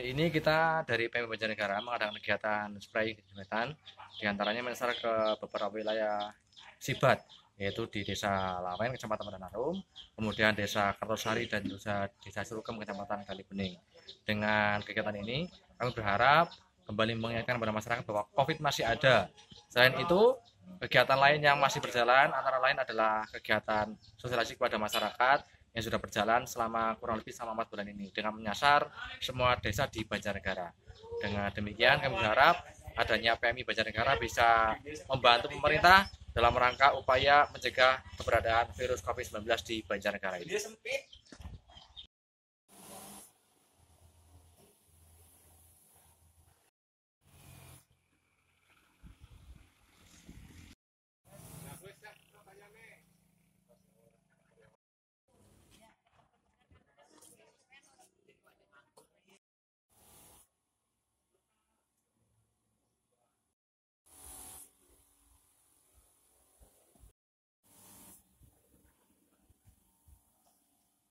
Hari ini kita dari PM Banjarnegara mengadakan kegiatan spray metan, diantaranya menyasar ke beberapa wilayah Sibat, yaitu di Desa Lawen, Kecamatan Mananarum, kemudian Desa Kertosari dan juga Desa Surukem, Kecamatan Kalibening. Dengan kegiatan ini, kami berharap kembali mengingatkan kepada masyarakat bahwa COVID masih ada. Selain itu, kegiatan lain yang masih berjalan antara lain adalah kegiatan sosialisasi kepada masyarakat yang sudah berjalan selama kurang lebih selama empat bulan ini dengan menyasar semua desa di Banjarnegara. Dengan demikian kami berharap adanya PMI Banjarnegara bisa membantu pemerintah dalam rangka upaya mencegah keberadaan virus COVID-19 di Banjarnegara ini.